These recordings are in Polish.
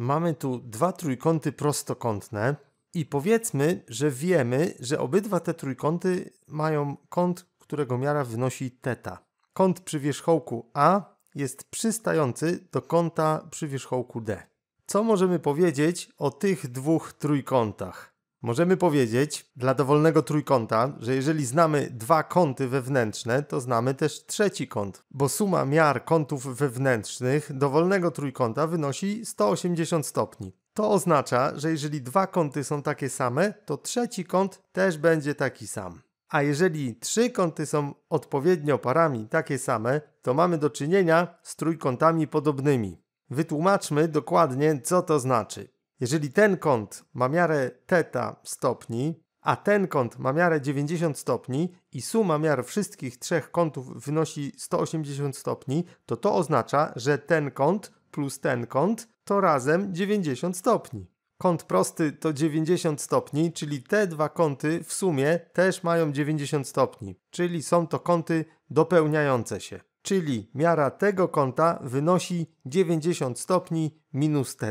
Mamy tu dwa trójkąty prostokątne i powiedzmy, że wiemy, że obydwa te trójkąty mają kąt, którego miara wynosi θ. Kąt przy wierzchołku A jest przystający do kąta przy wierzchołku D. Co możemy powiedzieć o tych dwóch trójkątach? Możemy powiedzieć dla dowolnego trójkąta, że jeżeli znamy dwa kąty wewnętrzne, to znamy też trzeci kąt, bo suma miar kątów wewnętrznych dowolnego trójkąta wynosi 180 stopni. To oznacza, że jeżeli dwa kąty są takie same, to trzeci kąt też będzie taki sam. A jeżeli trzy kąty są odpowiednio parami takie same, to mamy do czynienia z trójkątami podobnymi. Wytłumaczmy dokładnie, co to znaczy. Jeżeli ten kąt ma miarę θ stopni, a ten kąt ma miarę 90 stopni i suma miar wszystkich trzech kątów wynosi 180 stopni, to to oznacza, że ten kąt plus ten kąt to razem 90 stopni. Kąt prosty to 90 stopni, czyli te dwa kąty w sumie też mają 90 stopni, czyli są to kąty dopełniające się. Czyli miara tego kąta wynosi 90 stopni minus θ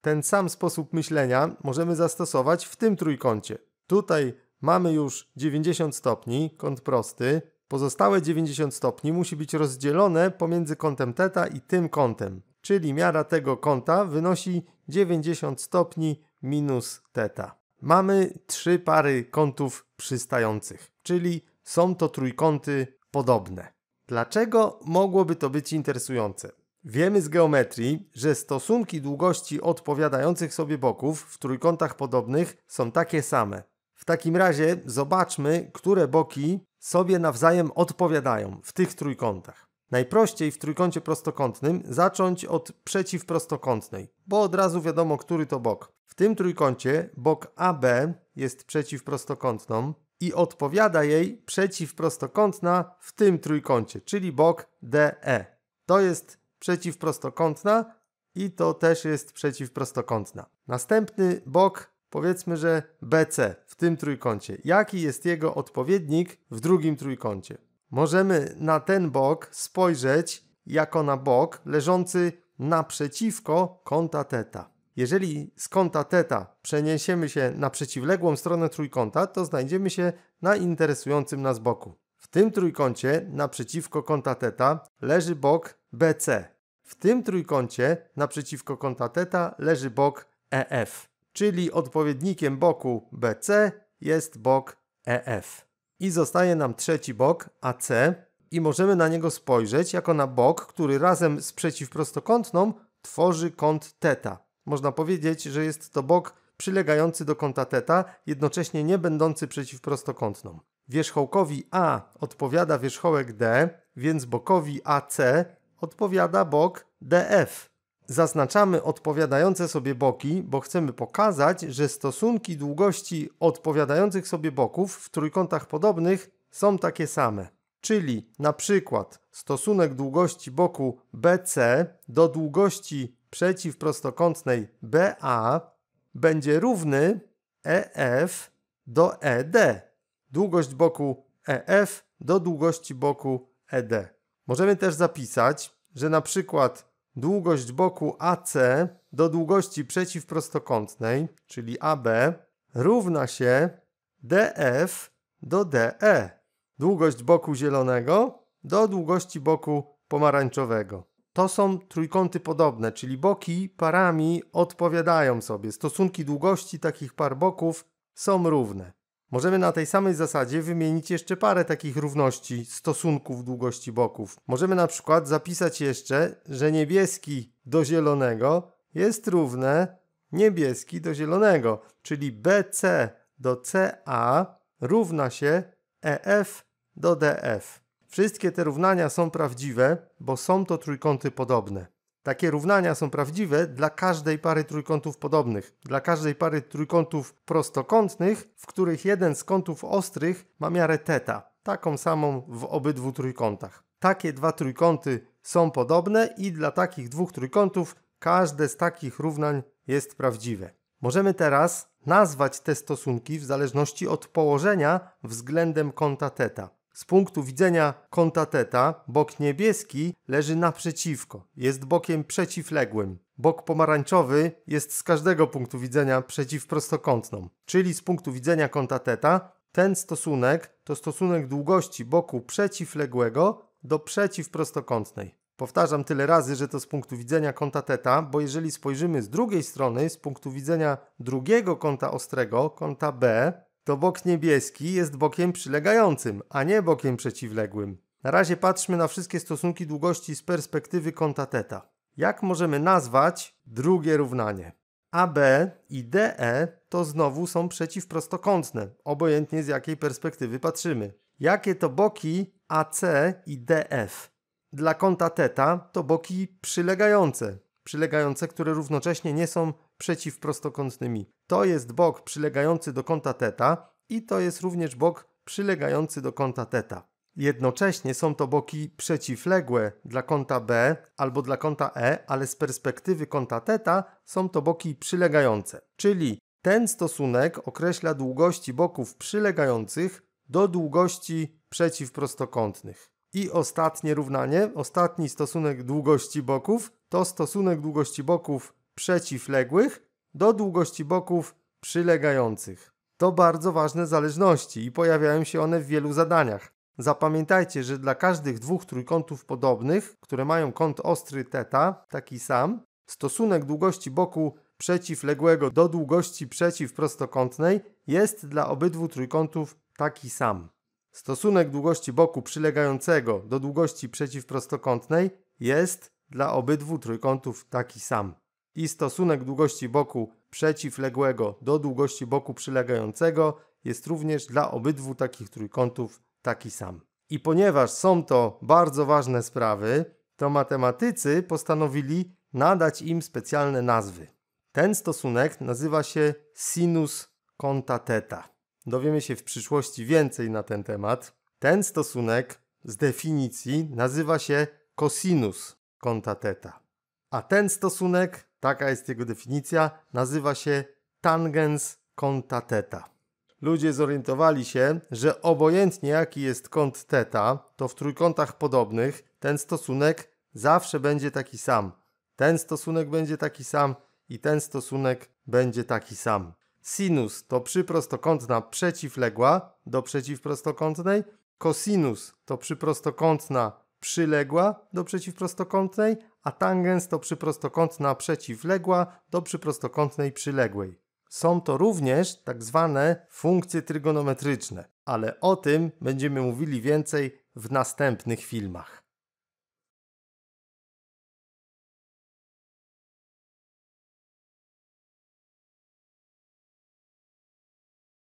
ten sam sposób myślenia możemy zastosować w tym trójkącie. Tutaj mamy już 90 stopni, kąt prosty. Pozostałe 90 stopni musi być rozdzielone pomiędzy kątem θ i tym kątem, czyli miara tego kąta wynosi 90 stopni minus θ. Mamy trzy pary kątów przystających, czyli są to trójkąty podobne. Dlaczego mogłoby to być interesujące? Wiemy z geometrii, że stosunki długości odpowiadających sobie boków w trójkątach podobnych są takie same. W takim razie zobaczmy, które boki sobie nawzajem odpowiadają w tych trójkątach. Najprościej w trójkącie prostokątnym zacząć od przeciwprostokątnej, bo od razu wiadomo, który to bok. W tym trójkącie bok AB jest przeciwprostokątną i odpowiada jej przeciwprostokątna w tym trójkącie, czyli bok DE. To jest przeciwprostokątna i to też jest przeciwprostokątna. Następny bok, powiedzmy, że BC w tym trójkącie. Jaki jest jego odpowiednik w drugim trójkącie? Możemy na ten bok spojrzeć jako na bok leżący naprzeciwko kąta θ. Jeżeli z kąta θ przeniesiemy się na przeciwległą stronę trójkąta, to znajdziemy się na interesującym nas boku tym trójkącie naprzeciwko kąta θ leży bok BC. W tym trójkącie naprzeciwko kąta θ leży bok EF, czyli odpowiednikiem boku BC jest bok EF. I zostaje nam trzeci bok AC i możemy na niego spojrzeć jako na bok, który razem z przeciwprostokątną tworzy kąt θ. Można powiedzieć, że jest to bok przylegający do kąta θ, jednocześnie nie będący przeciwprostokątną wierzchołkowi A odpowiada wierzchołek D, więc bokowi AC odpowiada bok DF. Zaznaczamy odpowiadające sobie boki, bo chcemy pokazać, że stosunki długości odpowiadających sobie boków w trójkątach podobnych są takie same. Czyli na przykład stosunek długości boku BC do długości przeciwprostokątnej BA będzie równy EF do ED długość boku EF do długości boku ED. Możemy też zapisać, że na przykład długość boku AC do długości przeciwprostokątnej, czyli AB, równa się DF do DE. Długość boku zielonego do długości boku pomarańczowego. To są trójkąty podobne, czyli boki parami odpowiadają sobie. Stosunki długości takich par boków są równe. Możemy na tej samej zasadzie wymienić jeszcze parę takich równości stosunków długości boków. Możemy na przykład zapisać jeszcze, że niebieski do zielonego jest równe niebieski do zielonego, czyli BC do CA równa się EF do DF. Wszystkie te równania są prawdziwe, bo są to trójkąty podobne. Takie równania są prawdziwe dla każdej pary trójkątów podobnych, dla każdej pary trójkątów prostokątnych, w których jeden z kątów ostrych ma miarę θ, taką samą w obydwu trójkątach. Takie dwa trójkąty są podobne i dla takich dwóch trójkątów każde z takich równań jest prawdziwe. Możemy teraz nazwać te stosunki w zależności od położenia względem kąta θ. Z punktu widzenia kąta teta, bok niebieski leży naprzeciwko, jest bokiem przeciwległym. Bok pomarańczowy jest z każdego punktu widzenia przeciwprostokątną, czyli z punktu widzenia kąta teta ten stosunek to stosunek długości boku przeciwległego do przeciwprostokątnej. Powtarzam tyle razy, że to z punktu widzenia kąta teta, bo jeżeli spojrzymy z drugiej strony, z punktu widzenia drugiego kąta ostrego, kąta B, to bok niebieski jest bokiem przylegającym, a nie bokiem przeciwległym. Na razie patrzmy na wszystkie stosunki długości z perspektywy kąta θ. Jak możemy nazwać drugie równanie? AB i DE to znowu są przeciwprostokątne, obojętnie z jakiej perspektywy patrzymy. Jakie to boki AC i DF? Dla kąta θ to boki przylegające, przylegające, które równocześnie nie są przeciwprostokątnymi. To jest bok przylegający do kąta θ i to jest również bok przylegający do kąta θ. Jednocześnie są to boki przeciwległe dla kąta B albo dla kąta E, ale z perspektywy kąta θ są to boki przylegające. Czyli ten stosunek określa długości boków przylegających do długości przeciwprostokątnych. I ostatnie równanie, ostatni stosunek długości boków to stosunek długości boków przeciwległych do długości boków przylegających. To bardzo ważne zależności i pojawiają się one w wielu zadaniach. Zapamiętajcie, że dla każdych dwóch trójkątów podobnych, które mają kąt ostry θ, taki sam, stosunek długości boku przeciwległego do długości przeciwprostokątnej jest dla obydwu trójkątów taki sam. Stosunek długości boku przylegającego do długości przeciwprostokątnej jest dla obydwu trójkątów taki sam. I stosunek długości boku przeciwległego do długości boku przylegającego jest również dla obydwu takich trójkątów taki sam. I ponieważ są to bardzo ważne sprawy, to matematycy postanowili nadać im specjalne nazwy. Ten stosunek nazywa się sinus kąta teta. Dowiemy się w przyszłości więcej na ten temat. Ten stosunek z definicji nazywa się kosinus kąta teta. A ten stosunek, taka jest jego definicja, nazywa się tangens kąta teta. Ludzie zorientowali się, że obojętnie jaki jest kąt teta, to w trójkątach podobnych ten stosunek zawsze będzie taki sam. Ten stosunek będzie taki sam i ten stosunek będzie taki sam. Sinus to przyprostokątna przeciwległa do przeciwprostokątnej, kosinus to przyprostokątna przyległa do przeciwprostokątnej, a tangens to przyprostokątna przeciwległa do przyprostokątnej przyległej. Są to również tak zwane funkcje trygonometryczne, ale o tym będziemy mówili więcej w następnych filmach.